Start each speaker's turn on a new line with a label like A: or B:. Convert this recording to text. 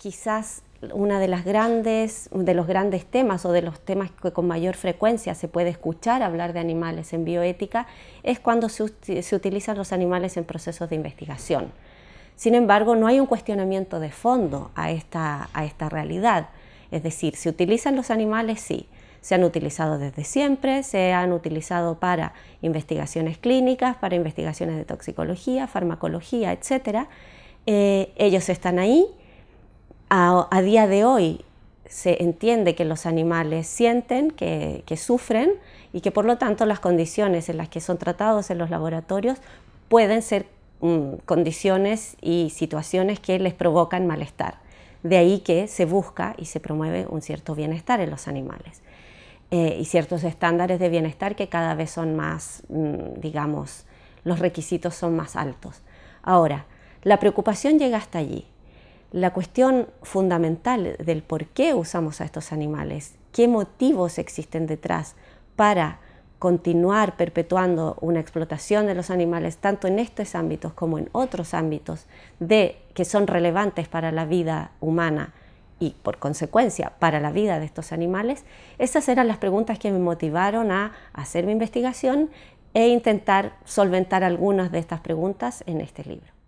A: quizás una de los grandes temas o de los temas que con mayor frecuencia se puede escuchar hablar de animales en bioética es cuando se, utilizan los animales en procesos de investigación. Sin embargo, no hay un cuestionamiento de fondo a esta, realidad. Es decir, ¿se utilizan los animales? Sí. Se han utilizado desde siempre, se han utilizado para investigaciones clínicas, para investigaciones de toxicología, farmacología, etc. Eh, ellos están ahí, a, día de hoy se entiende que los animales sienten, que, sufren y que por lo tanto las condiciones en las que son tratados en los laboratorios pueden ser mm, condiciones y situaciones que les provocan malestar. De ahí que se busca y se promueve un cierto bienestar en los animales eh, y ciertos estándares de bienestar que cada vez son más, mm, digamos, los requisitos son más altos. Ahora, la preocupación llega hasta allí la cuestión fundamental del por qué usamos a estos animales, qué motivos existen detrás para continuar perpetuando una explotación de los animales tanto en estos ámbitos como en otros ámbitos de, que son relevantes para la vida humana y por consecuencia para la vida de estos animales, esas eran las preguntas que me motivaron a hacer mi investigación e intentar solventar algunas de estas
B: preguntas en este libro.